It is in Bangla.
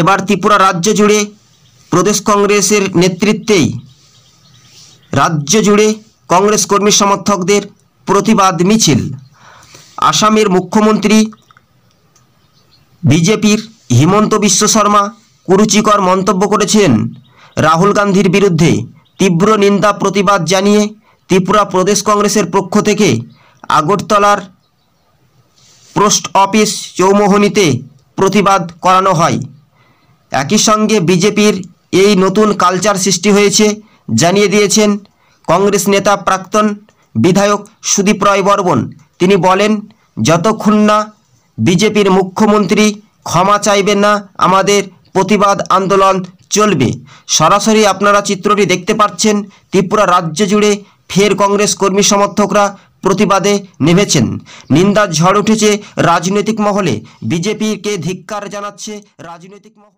এবার ত্রিপুরা রাজ্য জুড়ে প্রদেশ কংগ্রেসের নেতৃত্বেই রাজ্য জুড়ে কংগ্রেস কর্মী সমর্থকদের প্রতিবাদ মিছিল আসামের মুখ্যমন্ত্রী বিজেপির হিমন্ত বিশ্ব শর্মা কুরুচিকর মন্তব্য করেছেন রাহুল গান্ধীর বিরুদ্ধে তীব্র নিন্দা প্রতিবাদ জানিয়ে ত্রিপুরা প্রদেশ কংগ্রেসের পক্ষ থেকে আগরতলার পোস্ট অফিস চৌমোহনীতে প্রতিবাদ করানো হয় একই সঙ্গে বিজেপির এই নতুন কালচার সৃষ্টি হয়েছে জানিয়ে দিয়েছেন কংগ্রেস নেতা প্রাক্তন বিধায়ক সুদীপ রায় বর্মন তিনি বলেন যতক্ষণ না বিজেপির মুখ্যমন্ত্রী ক্ষমা চাইবেন না আমাদের প্রতিবাদ আন্দোলন চলবে সরাসরি আপনারা চিত্রটি দেখতে পাচ্ছেন ত্রিপুরা রাজ্য জুড়ে ফের কংগ্রেস কর্মী সমর্থকরা প্রতিবাদে নেমেছেন নিন্দার ঝড় উঠেছে রাজনৈতিক মহলে বিজেপিকে ধিক্কার জানাচ্ছে রাজনৈতিক মহল